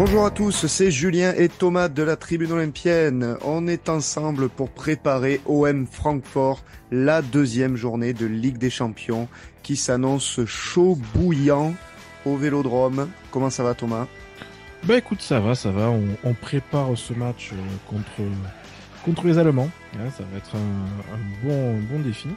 Bonjour à tous, c'est Julien et Thomas de la Tribune Olympienne. On est ensemble pour préparer OM Francfort, la deuxième journée de Ligue des Champions qui s'annonce chaud bouillant au Vélodrome. Comment ça va Thomas Bah écoute, ça va, ça va. On, prépare ce match euh, contre, contre les Allemands. ça va être un, bon, un bon défi.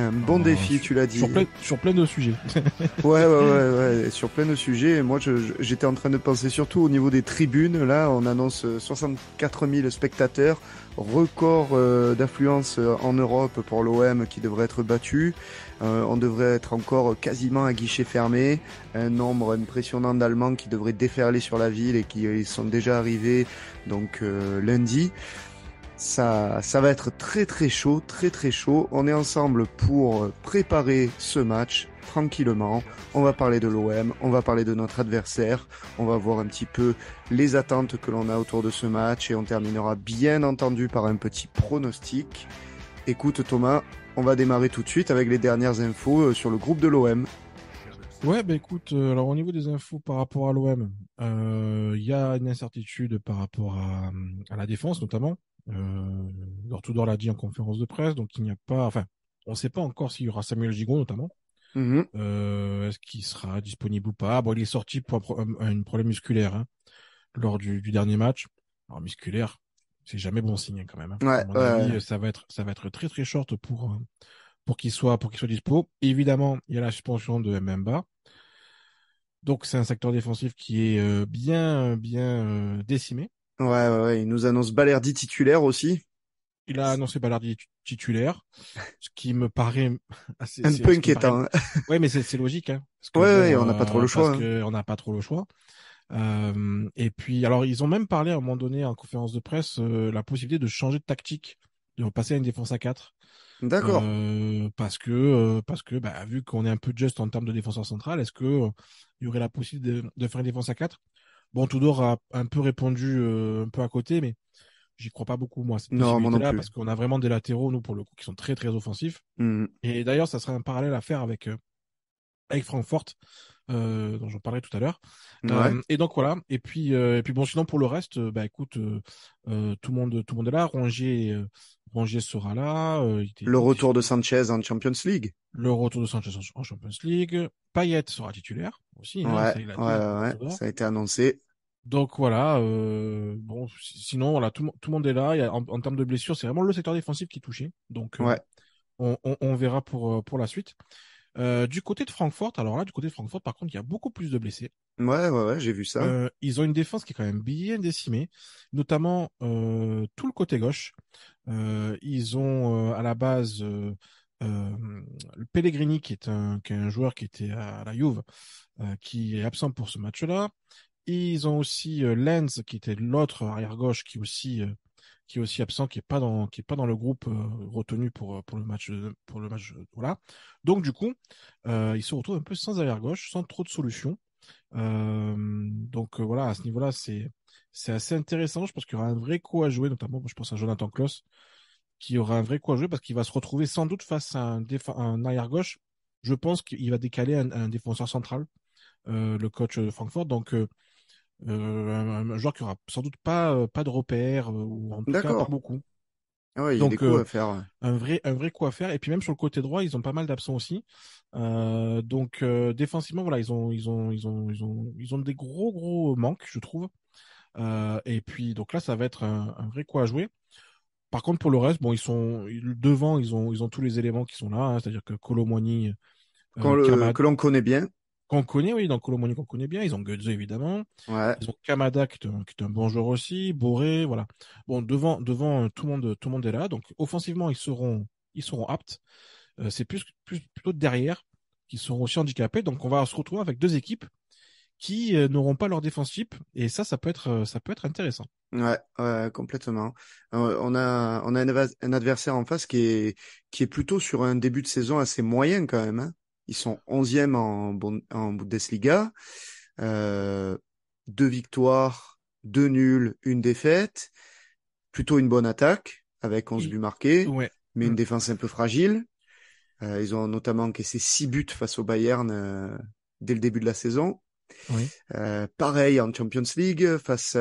Un bon ah, défi, tu l'as dit. Sur plein, de sujets. ouais, ouais, ouais, sur plein de sujets. Moi, j'étais en train de penser surtout au niveau des tribunes. Là, on annonce 64 euh, 000 spectateurs, record euh, d'affluence euh, en Europe pour l'OM qui devrait être battu. on devrait être encore quasiment à guichet fermé. Un nombre impressionnant d'Allemands qui devraient déferler sur la ville et qui sont déjà arrivés donc lundi. Ça, va être très très chaud, très très chaud. On est ensemble pour préparer ce match tranquillement. On va parler de l'OM, on va parler de notre adversaire, on va voir un petit peu les attentes que l'on a autour de ce match et on terminera bien entendu par un petit pronostic. Écoute Thomas, on va démarrer tout de suite avec les dernières infos euh, sur le groupe de l'OM. Ouais, bah écoute, euh, alors au niveau des infos par rapport à l'OM, euh, il y a une incertitude par rapport à la défense notamment. Euh, l'a dit en conférence de presse, donc il n'y a pas, enfin, on ne sait pas encore s'il y aura Samuel Gigon notamment. Mhm. Euh, est-ce qu'il sera disponible ou pas Bon, il est sorti pour un, problème musculaire hein, lors du, dernier match. Alors musculaire, c'est jamais bon signe quand même. Hein. ça va être ça va être très très short pour euh, pour qu'il soit pour qu'il soit dispo. Évidemment, il y a la suspension de Mbemba. Donc c'est un secteur défensif qui est euh, bien bien décimé. Ouais, ouais, Il nous annonce Balerdi titulaire aussi. Il a annoncé Balardi titulaire, ce qui me paraît assez, un peu inquiétant. Hein. Ouais, mais c'est logique. Hein, ouais, euh, hein. on n'a pas trop le choix. on n'a pas trop le choix. et puis, alors, ils ont même parlé à un moment donné en conférence de presse euh, la possibilité de changer de tactique, de repasser à une défense à 4. D'accord. Euh, parce que, parce que, bah, vu qu'on est un peu juste en termes de défenseur central, est-ce que il y aurait la possibilité de, de, faire une défense à quatre Bon, Tudor a un peu répondu euh, un peu à côté, mais j'y crois pas beaucoup moi. Cette non, non Parce qu'on a vraiment des latéraux nous pour le coup qui sont très très offensifs. Mmh. Et d'ailleurs, ça serait un parallèle à faire avec euh, avec Francfort euh, dont j'en parlerai tout à l'heure. Euh, et donc voilà. Et puis, euh, et puis bon, sinon pour le reste, euh, bah écoute, tout le monde, tout le monde est là. Rongier, Rongier sera là. le retour de Sanchez en Champions League. Le retour de Sanchez en, Champions League. Payet sera titulaire aussi. Hein, ouais, ça, a été annoncé. Donc voilà, euh, bon, sinon voilà, tout, tout, le monde est là. Il en, termes de blessures, c'est vraiment le secteur défensif qui est touché. Donc on, on, verra pour pour la suite. Euh, du côté de Francfort, alors là, du côté de Francfort, par contre, il y a beaucoup plus de blessés. Ouais, ouais, j'ai vu ça. Euh, ils ont une défense qui est quand même bien décimée, notamment euh, tout le côté gauche. ils ont à la base Pellegrini, qui est, un, qui joueur qui était à la Juve, qui est absent pour ce match-là. Ils ont aussi Lenz, qui était l'autre arrière gauche, qui aussi qui est aussi absent, qui est pas dans, qui est pas dans le groupe euh, retenu pour, euh, pour le match, pour le match, euh, voilà. Donc du coup, il se retrouve un peu sans arrière gauche, sans trop de solutions. donc voilà, à ce niveau-là, c'est c'est assez intéressant. Je pense qu'il y aura un vrai coup à jouer, notamment, je pense à Jonathan Kloss, qui aura un vrai coup à jouer parce qu'il va se retrouver sans doute face à un, arrière gauche. Je pense qu'il va décaler un, défenseur central, le coach de Francfort. Donc, euh, un joueur qui aura sans doute pas, euh, pas de repères, euh, ou en tout cas pas beaucoup. Ouais, faire. Un vrai, un vrai coup à faire. Et puis même sur le côté droit, ils ont pas mal d'absents aussi. donc défensivement, voilà, ils ont, ils ont, ils ont, ils ont, ils ont des gros gros manques, je trouve. et puis donc là, ça va être un, vrai coup à jouer. Par contre, pour le reste, bon, ils sont devant, ils ont, ils ont tous les éléments qui sont là, hein. c'est-à-dire que Colomboigny, que l'on connaît bien, qu'on connaît, oui, dans Colomoni qu'on connaît bien. Ils ont Goetze, évidemment. Ouais. Ils ont Kamada, qui est, un, bon joueur aussi. Boré, voilà. Bon, devant, devant, euh, tout le monde, tout le monde est là. Donc, offensivement, ils seront, ils seront aptes. Euh, c'est plus, plus, plutôt derrière qui seront aussi handicapés. Donc, on va se retrouver avec deux équipes qui euh, n'auront pas leur défense Et ça, ça peut être, ça peut être intéressant. Ouais, complètement. on a, on a un, adversaire en face qui est, qui est plutôt sur un début de saison assez moyen quand même. Hein ils sont 11e en, en Bundesliga. Euh, deux victoires, deux nuls, une défaite. Plutôt une bonne attaque avec 11 buts marqués, mais une mm. défense un peu fragile. Euh, ils ont notamment encaissé 6 buts face au Bayern euh, dès le début de la saison. Euh, pareil en Champions League face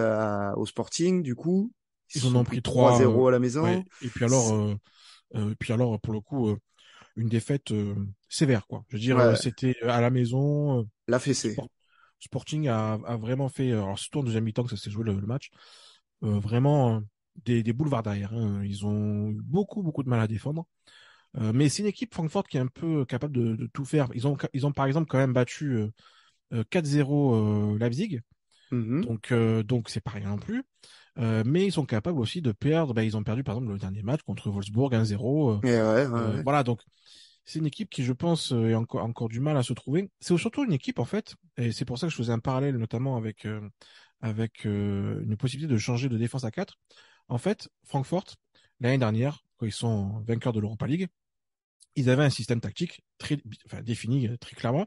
au Sporting, du coup. Ils, en ont pris 3-0 à la maison. Et puis alors, puis alors pour le coup, une défaite euh, sévère, quoi. Je veux dire, euh, c'était euh, à la maison. La fessée. sporting a, vraiment fait, alors surtout en deuxième mi-temps que ça s'est joué le, match, vraiment des, boulevards derrière. Hein. Ils ont beaucoup, beaucoup de mal à défendre. mais c'est une équipe Francfort qui est un peu capable de, tout faire. Ils ont, ils ont par exemple quand même battu 4-0 Leipzig. Mmh. Donc, euh, donc c'est pas rien non plus. Euh, mais ils sont capables aussi de perdre. Bah, ils ont perdu par exemple le dernier match contre Wolfsburg 1-0. Euh, eh voilà, donc c'est une équipe qui, je pense, a encore encore du mal à se trouver. C'est surtout une équipe en fait, et c'est pour ça que je faisais un parallèle notamment avec avec une possibilité de changer de défense à 4. En fait, Francfort l'année dernière, quand ils sont vainqueurs de l'Europa League, ils avaient un système tactique très défini très clairement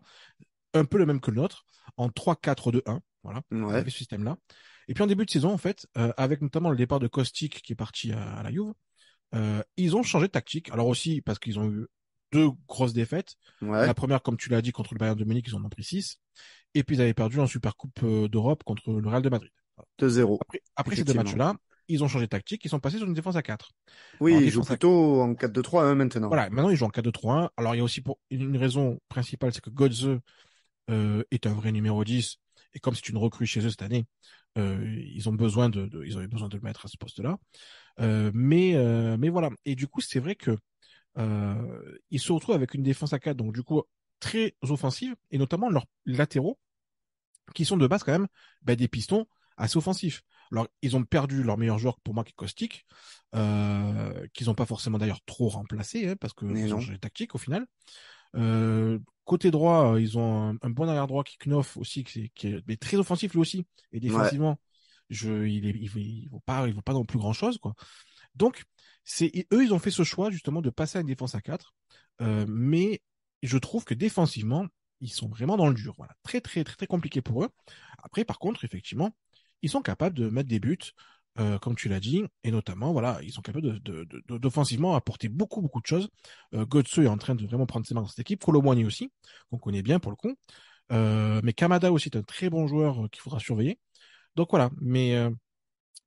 un peu le même que le nôtre, en 3-4-2-1. Voilà, ouais. ce système-là. Et puis en début de saison, en fait, euh, avec notamment le départ de Kostic qui est parti à, la Juve, euh, ils ont changé de tactique. Alors aussi parce qu'ils ont eu deux grosses défaites. La première, comme tu l'as dit, contre le Bayern de Munich, ils en ont pris 6 Et puis ils avaient perdu en super coupe euh, d'Europe contre le Real de Madrid. 2-0. Après, ces deux matchs-là, ils ont changé de tactique, ils sont passés sur une défense à 4. Oui, ils jouent plutôt en 4-2-3-1 maintenant. Voilà, maintenant ils jouent en 4-2-3-1. Alors il y a aussi pour... une raison principale, c'est que Godze euh, est un vrai numéro 10. Et comme c'est une recrue chez eux cette année, euh, ils ont besoin de, ils avaient besoin de le mettre à ce poste-là. Euh, mais, mais voilà. Et du coup, c'est vrai que ils se retrouvent avec une défense à 4, donc du coup très offensive, et notamment leurs latéraux, qui sont de base quand même bah, des pistons assez offensifs. Alors, ils ont perdu leur meilleur joueur pour moi qui est Caustic, qu'ils n'ont pas forcément d'ailleurs trop remplacé, hein, parce que les un tactique au final. Euh, côté droit, euh, ils ont un, bon arrière droit, qui knoff aussi, qui, est, qui très offensif lui aussi. Et défensivement, je, il ne il, pas, dans non plus grand-chose. quoi. Donc, c'est eux, ils ont fait ce choix justement de passer à une défense à 4. Euh, mais je trouve que défensivement, ils sont vraiment dans le dur. Voilà, très très très compliqué pour eux. Après, par contre, effectivement, ils sont capables de mettre des buts. Euh, comme tu l'as dit, et notamment, voilà, ils sont capables d'offensivement apporter beaucoup, beaucoup de choses. Euh, est en train de vraiment prendre ses marques dans cette équipe, Colomboigny aussi, qu'on connaît bien pour le coup. Euh, mais Kamada aussi est un très bon joueur euh, qu'il faudra surveiller. Donc voilà, mais...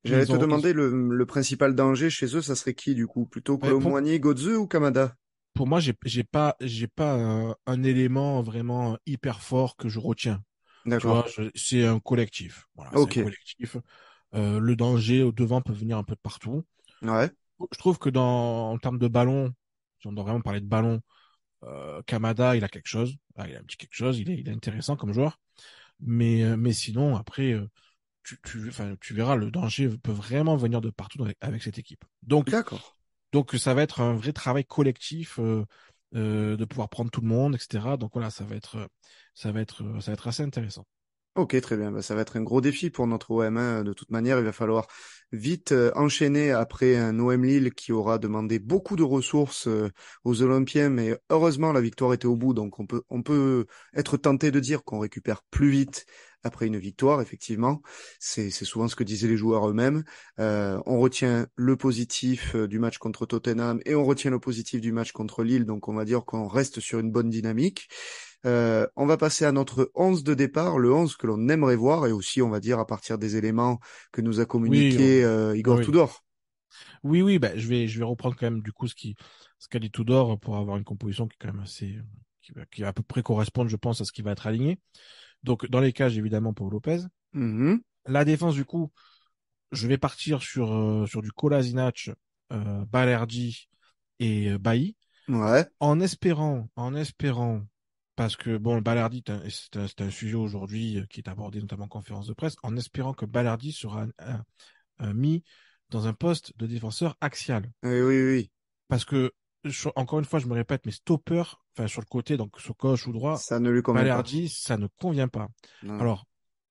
J'allais te demander, le, principal danger chez eux, ça serait qui du coup Plutôt Colomboigny, pour... Götze ou Kamada pour moi, j'ai, n'ai pas, pas un, élément vraiment hyper fort que je retiens. D'accord. c'est un collectif. Voilà, un collectif. Euh, le danger au devant peut venir un peu de partout. Je trouve que dans en termes de ballon, si on doit vraiment parler de ballon, euh, Kamada, il a quelque chose. Ah, il a un petit quelque chose. Il est, il est intéressant comme joueur. Mais, euh, mais sinon, après, tu, tu, verras, le danger peut vraiment venir de partout avec, cette équipe. Donc, d'accord. Donc, ça va être un vrai travail collectif. de pouvoir prendre tout le monde, etc. Donc voilà, ça va être, ça va être, ça va être assez intéressant. Ok, très bien. Bah, ça va être un gros défi pour notre OM. 1 hein. De toute manière, il va falloir vite euh, enchaîner après un OM Lille qui aura demandé beaucoup de ressources euh, aux Olympiens, mais heureusement la victoire était au bout, donc on peut on peut être tenté de dire qu'on récupère plus vite après une victoire. Effectivement, c'est souvent ce que disaient les joueurs eux-mêmes. Euh, on retient le positif du match contre Tottenham et on retient le positif du match contre Lille, donc on va dire qu'on reste sur une bonne dynamique. Euh, on va passer à notre 11 de départ, le 11 que l'on aimerait voir et aussi, on va dire, à partir des éléments que nous a communiqué euh, Igor Tudor. Oui, oui, bah, je vais, je vais reprendre quand même du coup ce qui, ce qu'a dit Tudor pour avoir une composition qui est quand même assez, qui, va à peu près correspondre, je pense, à ce qui va être aligné. Donc, dans les cages, évidemment, pour Lopez. Mm-hmm. La défense, du coup, je vais partir sur, euh, sur du Kolasinac, euh, Balerdi et Bailly. Ouais. En espérant, en espérant parce que bon, Balardi, c'est un, sujet aujourd'hui euh, qui est abordé notamment en conférence de presse, en espérant que Ballardi sera euh, euh, mis dans un poste de défenseur axial. Oui, oui, oui. Parce que, encore une fois, je me répète, mais stopper, enfin sur le côté, donc sur gauche ou droit, ça ne lui convient ça ne convient pas. Alors,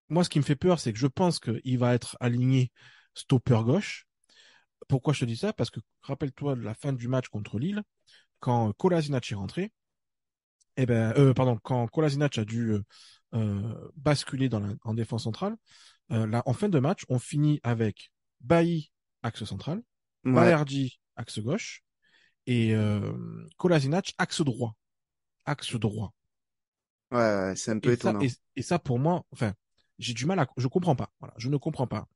moi, ce qui me fait peur, c'est que je pense qu'il va être aligné stopper gauche. Pourquoi je te dis ça Parce que rappelle-toi de la fin du match contre Lille, quand Kolasinac est rentré, eh ben, euh, pardon, quand Kolasinac a dû euh, euh basculer dans la, en défense centrale, euh, là, en fin de match, on finit avec Bailly, axe central, ouais. axe gauche, et euh, Kolasinac, axe droit. Axe droit. Ouais, c'est un peu et étonnant. Ça, et, ça, pour moi, enfin, j'ai du mal à, je comprends pas. Voilà, je ne comprends pas.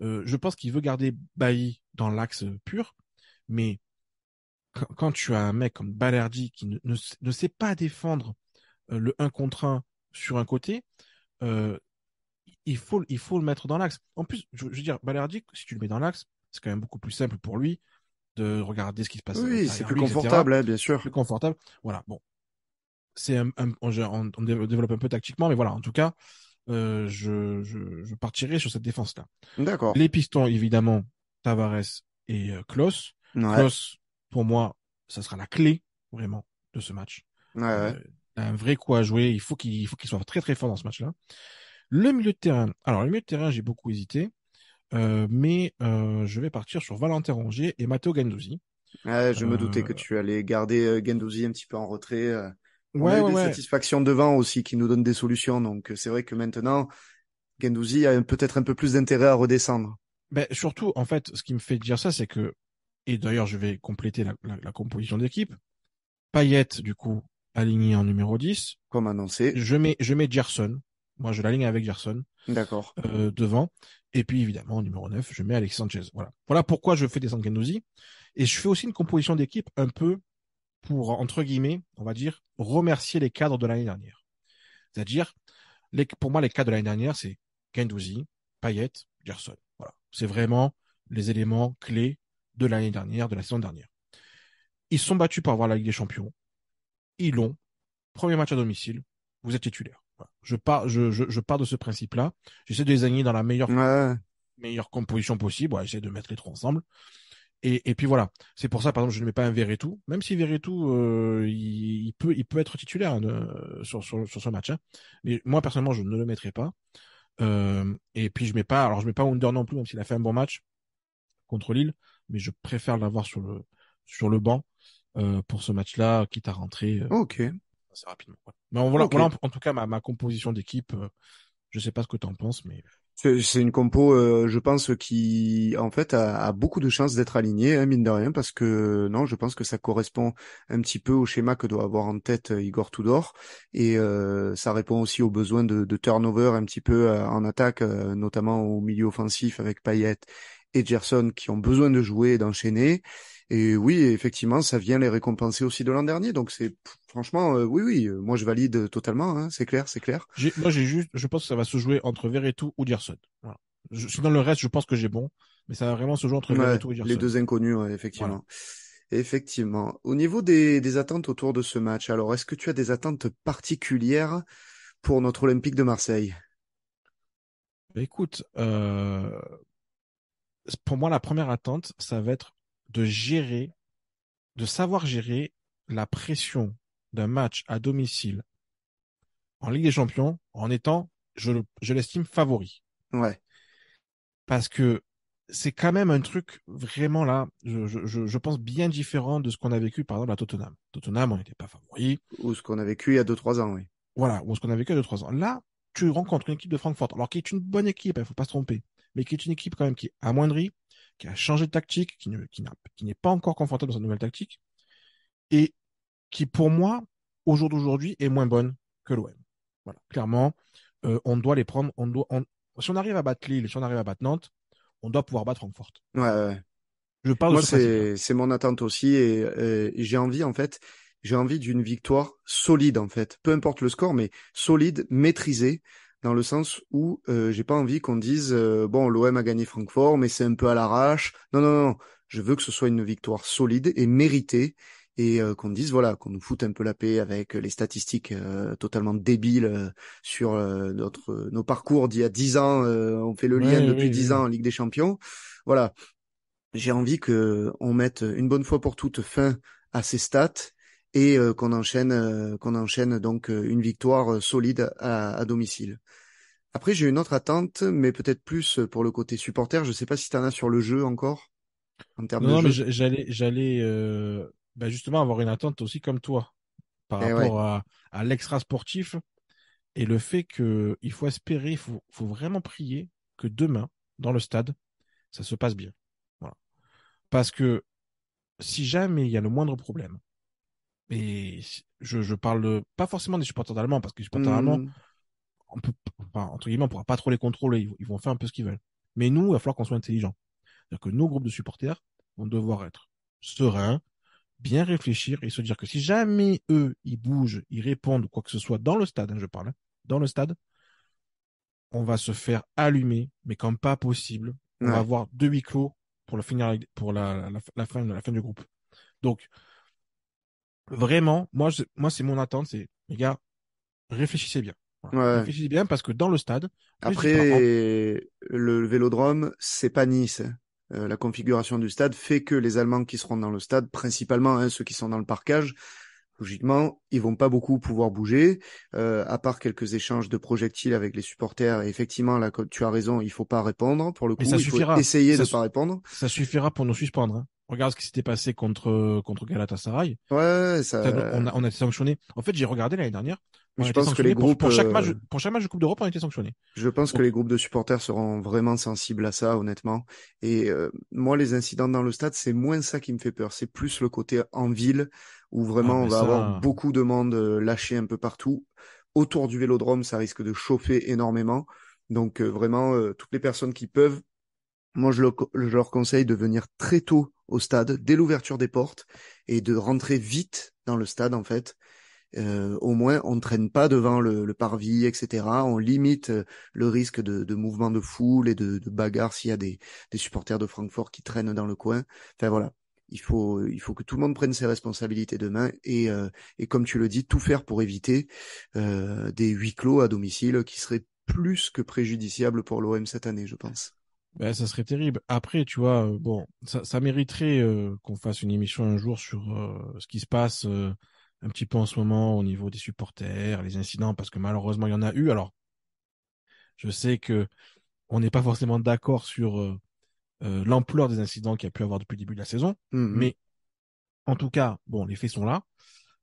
je pense qu'il veut garder Bailly dans l'axe pur, mais quand, tu as un mec comme Balerdi qui ne, ne, sait pas défendre euh, le 1 contre 1 sur un côté, euh, il, faut, il faut le mettre dans l'axe. En plus, je, veux dire, Balerdi, si tu le mets dans l'axe, c'est quand même beaucoup plus simple pour lui de regarder ce qui se passe. Oui, c'est plus confortable, hein, bien sûr. Plus confortable. Voilà, bon. C'est un, on, développe un peu tactiquement, mais voilà, en tout cas, euh, je, je, partirai sur cette défense-là. D'accord. Les pistons, évidemment, Tavares et euh, Klos. Ouais pour moi, ça sera la clé vraiment de ce match. Euh, un vrai coup à jouer. Il faut qu'il faut soit très très fort dans ce match-là. Le milieu de terrain. Alors le milieu de terrain, j'ai beaucoup hésité, euh, mais euh, je vais partir sur Valentin Rongier et Matteo Gendouzi. Ouais, je me doutais que tu allais garder Gendouzi un petit peu en retrait. On ouais, a eu des devant aussi qui nous donne des solutions. Donc c'est vrai que maintenant, Gendouzi a peut-être un peu plus d'intérêt à redescendre. Ben, surtout, en fait, ce qui me fait dire ça, c'est que et d'ailleurs je vais compléter la, composition d'équipe. Payette, du coup, aligné en numéro 10. Comme annoncé. Je mets, je mets Gerson. Moi, je l'aligne avec Gerson. D'accord. Euh, devant. Et puis, évidemment, numéro 9, je mets Alex Sanchez. Voilà. Voilà pourquoi je fais des Gendouzi. Et je fais aussi une composition d'équipe un peu pour, entre guillemets, on va dire, remercier les cadres de l'année dernière. C'est-à-dire, pour moi, les cadres de l'année dernière, c'est Gendouzi, Payette, Gerson. Voilà. C'est vraiment les éléments clés de l'année dernière, de la saison dernière. Ils sont battus pour avoir la Ligue des Champions. Ils l'ont. Premier match à domicile, vous êtes titulaire. Je, pars, je, pars de ce principe-là. J'essaie de les aligner dans la meilleure, meilleure composition possible. J'essaie de mettre les trois ensemble. Et, puis voilà. C'est pour ça, par exemple, je ne mets pas un Verretou. Même si Verretou, euh, il, peut, il peut être titulaire hein, euh, sur, sur, ce match. Hein. Mais moi, personnellement, je ne le mettrai pas. Euh, et puis je mets pas, alors je mets pas Under non plus, même s'il a fait un bon match contre Lille mais je préfère l'avoir sur le sur le banc euh, pour ce match-là, quitte à rentrer euh, ok assez rapidement. Mais voilà, en, tout cas ma, ma composition d'équipe. Euh, je sais pas ce que tu en penses, mais c'est une compo, je pense, qui en fait a, beaucoup de chances d'être alignée, hein, mine de rien, parce que non, je pense que ça correspond un petit peu au schéma que doit avoir en tête Igor Tudor, et ça répond aussi aux besoins de, de turnover un petit peu en attaque, notamment au milieu offensif avec Payet et Gerson qui ont besoin de jouer et d'enchaîner. Et oui, effectivement, ça vient les récompenser aussi de l'an dernier. Donc c'est franchement, euh, oui, oui, euh, moi je valide totalement. Hein, c'est clair, c'est clair. Moi, j'ai juste, je pense que ça va se jouer entre Veretout ou Gerson. Voilà. sinon le reste, je pense que j'ai bon, mais ça va vraiment se jouer entre et Les deux inconnus, effectivement. Effectivement. Au niveau des, des, attentes autour de ce match, alors est-ce que tu as des attentes particulières pour notre Olympique de Marseille bah, Écoute, euh, pour moi, la première attente, ça va être de gérer, de savoir gérer la pression d'un match à domicile en Ligue des Champions en étant, je, l'estime, favori. Ouais. Parce que c'est quand même un truc vraiment là, je, pense, bien différent de ce qu'on a vécu, par exemple, à Tottenham. Tottenham, on n'était pas favori. Ou ce qu'on a vécu il y a 2-3 ans, oui. Voilà, ou ce qu'on a vécu il y a 2-3 ans. Là, tu rencontres une équipe de Francfort, alors qui est une bonne équipe, il hein, ne faut pas se tromper mais qui est une équipe quand même qui est amoindrie, qui a changé de tactique, qui, n'est pas encore confortable dans sa nouvelle tactique, et qui, pour moi, au jour d'aujourd'hui, est moins bonne que l'OM. Voilà, clairement, euh, on doit les prendre. On doit, Si on arrive à battre Lille, si on arrive à battre Nantes, on doit pouvoir battre Francfort. Ouais, ouais. Je parle Moi, c'est mon attente aussi, et, et j'ai envie, en fait, j'ai envie d'une victoire solide, en fait. Peu importe le score, mais solide, maîtrisée, dans le sens où euh, j'ai pas envie qu'on dise euh, bon l'OM a gagné Francfort mais c'est un peu à l'arrache. Non non non, je veux que ce soit une victoire solide et méritée et euh, qu'on dise voilà qu'on nous foute un peu la paix avec les statistiques totalement débiles sur notre nos parcours d'il y a dix ans, on fait le lien depuis dix ans en Ligue des Champions. Voilà. J'ai envie que on mette une bonne fois pour toutes fin à ces stats et euh, qu'on enchaîne, euh, qu'on enchaîne donc euh, une victoire solide à, domicile. Après, j'ai une autre attente, mais peut-être plus pour le côté supporter. Je sais pas si tu en as sur le jeu encore. non, mais j'allais, j'allais bah, justement avoir une attente aussi comme toi par eh rapport à, à l'extra sportif et le fait que il faut espérer, il faut, faut, vraiment prier que demain, dans le stade, ça se passe bien. Voilà. Parce que si jamais il y a le moindre problème, et je, je parle pas forcément des supporters allemands parce que les supporters hmm. on peut, entre guillemets, on pourra pas trop les contrôler. Ils, vont faire un peu ce qu'ils veulent. Mais nous, il va falloir qu'on soit intelligent. C'est-à-dire que nos groupes de supporters vont devoir être sereins, bien réfléchir et se dire que si jamais eux, ils bougent, ils répondent quoi que ce soit dans le stade, hein, je parle, hein, dans le stade, on va se faire allumer, mais comme pas possible. On va avoir deux huis clos pour la pour la, la fin du groupe. Donc, vraiment, moi, moi, c'est mon attente, c'est, les gars, réfléchissez bien. Réfléchissez bien parce que dans le stade. Après, le vélodrome, c'est pas Nice. Euh, la configuration du stade fait que les Allemands qui seront dans le stade, principalement hein, ceux qui sont dans le parcage, logiquement, ils vont pas beaucoup pouvoir bouger, euh, à part quelques échanges de projectiles avec les supporters. Et effectivement, là, tu as raison, il faut pas répondre pour le coup. ça suffira. essayer de pas répondre. Ça suffira pour nous suspendre. Hein regarde ce qui s'était passé contre contre Galatasaray. Ouais, ça. On a, été sanctionné. En fait, j'ai regardé l'année dernière. je pense que les groupes euh, pour, chaque match de Coupe d'Europe on été sanctionnés. Je pense que les groupes de supporters seront vraiment sensibles à ça honnêtement et euh, moi les incidents dans le stade c'est moins ça qui me fait peur, c'est plus le côté en ville où vraiment ah, on va avoir beaucoup de monde euh, lâché un peu partout. Autour du Vélodrome, ça risque de chauffer énormément. Donc vraiment toutes les personnes qui peuvent moi, je, le, leur conseille de venir très tôt au stade, dès l'ouverture des portes, et de rentrer vite dans le stade, en fait. Euh, au moins, on ne traîne pas devant le, parvis, etc. On limite euh, le risque de, mouvements de foule et de, bagarres bagarre s'il y a des, des supporters de Francfort qui traînent dans le coin. Enfin voilà, il faut il faut que tout le monde prenne ses responsabilités demain et euh, et comme tu le dis tout faire pour éviter des huis clos à domicile qui seraient plus que préjudiciables pour l'OM cette année je pense. Ben, ça serait terrible. Après, tu vois, euh, bon, ça, ça mériterait euh, qu'on fasse une émission un jour sur euh, ce qui se passe un petit peu en ce moment au niveau des supporters, les incidents, parce que malheureusement, il y en a eu. Alors, je sais que on n'est pas forcément d'accord sur l'ampleur des incidents qu'il y a pu avoir depuis le début de la saison, mmh, mmh. mais en tout cas, bon, les faits sont là.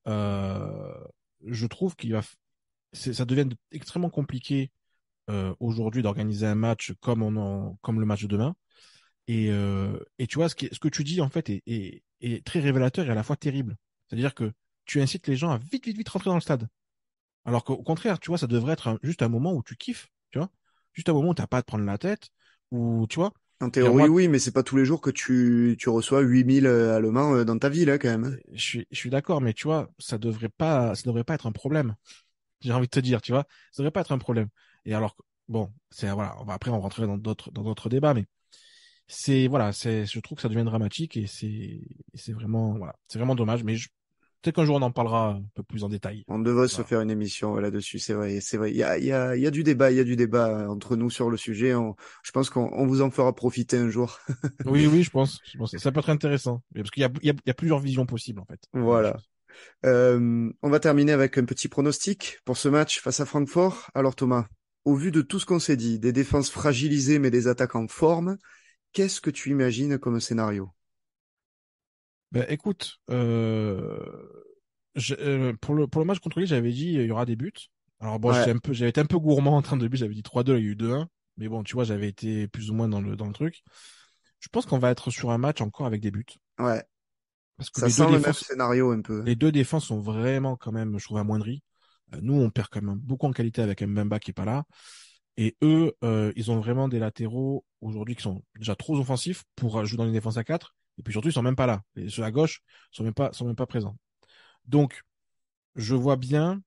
je trouve qu'il va, ça devient extrêmement compliqué euh, aujourd'hui d'organiser un match comme on en, comme le match de demain. Et, euh, et tu vois, ce, qui, ce que tu dis en fait est, est, est, très révélateur et à la fois terrible. C'est-à-dire que tu incites les gens à vite, vite, vite rentrer dans le stade. Alors qu'au contraire, tu vois, ça devrait être juste un moment où tu kiffes, tu vois, juste un moment où t'as pas à te prendre la tête, ou tu vois. En théorie, oui, mais c'est pas tous les jours que tu, tu reçois 8000 euh, Allemands euh, dans ta ville, là hein, quand même. Hein. Euh, je suis, je suis d'accord, mais tu vois, ça devrait pas, ça devrait pas être un problème. J'ai envie de te dire, tu vois, ça devrait pas être un problème. Et alors, bon, c'est voilà. Après, on rentrerait dans d'autres dans d'autres débats, mais c'est voilà, c'est je trouve que ça devient dramatique et c'est c'est vraiment voilà, c'est vraiment dommage. Mais je, peut-être qu'un jour on en parlera un peu plus en détail. On devrait se faire une émission là-dessus, c'est vrai, c'est vrai. Il y a, il y, a, il y a du débat, il y a du débat euh, entre nous sur le sujet. je pense qu'on vous en fera profiter un jour. oui, oui, je pense, Ça peut être intéressant parce qu'il y a, y, a, il y a plusieurs visions possibles en fait. Voilà. Euh, on va terminer avec un petit pronostic pour ce match face à Francfort. Alors Thomas, au vu de tout ce qu'on s'est dit, des défenses fragilisées mais des attaques en forme, qu'est-ce que tu imagines comme scénario ben, Écoute, euh, euh, pour, le, match contre lui, j'avais dit il y aura des buts. Alors j'avais été un peu gourmand en train de buts, j'avais dit 3-2, il y a eu 2-1. Mais bon, tu vois, j'avais été plus ou moins dans le, dans le truc. Je pense qu'on va être sur un match encore avec des buts. Ouais. Parce que ça les sent le même scénario un peu. Les deux défenses sont vraiment quand même, je trouve, amoindries. Euh, nous, on perd quand même beaucoup en qualité avec Mbemba qui est pas là. Et eux, euh, ils ont vraiment des latéraux aujourd'hui qui sont déjà trop offensifs pour jouer dans une défenses à 4. Et puis surtout, ils sont même pas là. Et ceux à gauche sont même pas, sont même pas présents. Donc, je vois bien,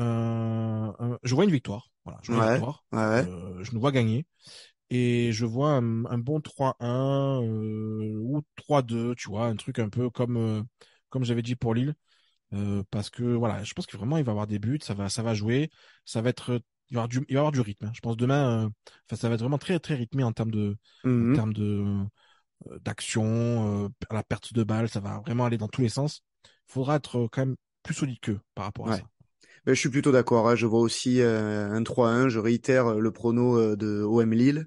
euh, je vois une victoire. je vois une victoire. je nous vois gagner. Et je vois un, bon 3-1 ou 3-2, tu vois, un truc un peu comme comme j'avais dit pour Lille. Euh, parce que voilà, je pense que vraiment il va avoir des buts, ça va, ça va jouer, ça va être, il va y avoir du, il va avoir du rythme. Hein. Je pense demain, euh, enfin ça va être vraiment très très rythmé en termes de, en mmh termes de euh, d'action, la perte de balles, ça va vraiment aller dans tous les sens. Il faudra être quand même plus solide qu'eux par rapport à ça. Ben, je suis plutôt d'accord. Hein. Je vois aussi un 3-1. Je réitère le prono de OM Lille.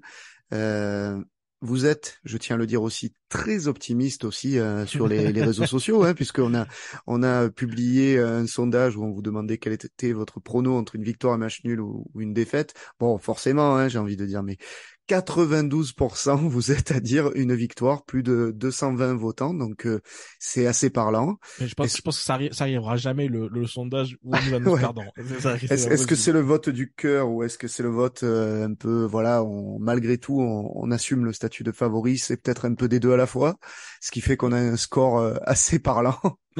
Euh, vous êtes, je tiens à le dire aussi, très optimiste aussi euh, sur les, les, réseaux sociaux, hein, puisqu'on a on a publié euh, un sondage où on vous demandait quel était votre prono entre une victoire, à match nul ou, une défaite. Bon, forcément, hein, j'ai envie de dire, mais 92%, vous êtes à dire une victoire, plus de 220 votants, donc euh, c'est assez parlant. je, pense, que ça, n'arrivera jamais le, sondage où nous Est-ce que c'est le vote du cœur ou est-ce que c'est le vote euh, un peu, voilà, malgré tout, on, assume le statut de favori, c'est peut-être un peu des deux à la fois, ce qui fait qu'on a un score euh, assez parlant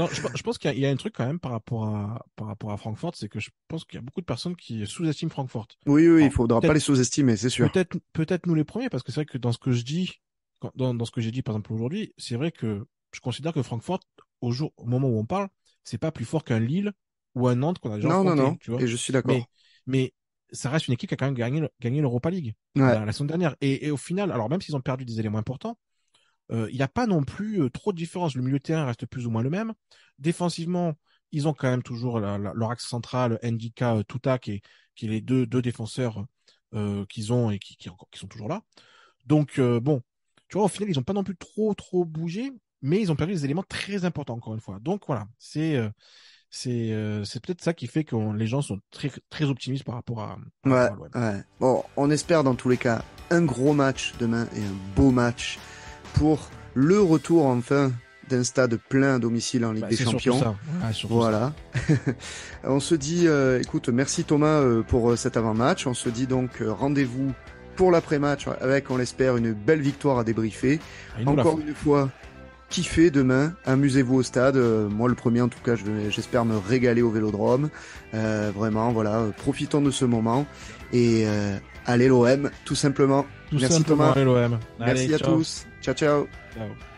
je, pense qu'il y, a un truc quand même par rapport à, par rapport à Francfort, c'est que je pense qu'il y a beaucoup de personnes qui sous-estiment Francfort. Oui, oui, il faudra pas les sous-estimer, c'est sûr. Peut-être, peut-être nous les premiers, parce que c'est vrai que dans ce que je dis, dans, ce que j'ai dit par exemple aujourd'hui, c'est vrai que je considère que Francfort, au jour, au moment où on parle, c'est pas plus fort qu'un Lille ou un Nantes qu'on a déjà non, Non, non, Et je suis d'accord. Mais, ça reste une équipe qui a quand même gagné, gagné l'Europa League la, saison semaine dernière. et au final, alors même s'ils ont perdu des éléments importants, euh, il n'y a pas non plus euh, trop de différence. Le milieu de terrain reste plus ou moins le même. Défensivement, ils ont quand même toujours leur axe central, Ndika euh, Tuta, qui est, les deux, deux défenseurs qu'ils ont et qui, sont toujours là. Donc bon, tu vois, au final, ils n'ont pas non plus trop trop bougé, mais ils ont perdu des éléments très importants encore une fois. Donc voilà, c'est c'est peut-être ça qui fait que les gens sont très très optimistes par rapport à. Bon, on espère dans tous les cas un gros match demain et un beau match pour le retour enfin d'un stade plein à domicile en Ligue bah, des Champions. Ah, voilà. on se dit, euh, écoute, merci Thomas euh, pour euh, cet avant-match. On se dit donc rendez-vous pour l'après-match avec, on l'espère, une belle victoire à débriefer. Ah, Encore une fois, kiffez demain, amusez-vous au stade. moi, le premier, en tout cas, j'espère me régaler au Vélodrome. vraiment, voilà, profitons de ce moment et Allez l'OM, tout simplement. Merci Thomas. Merci à tous. ciao. ciao. ciao.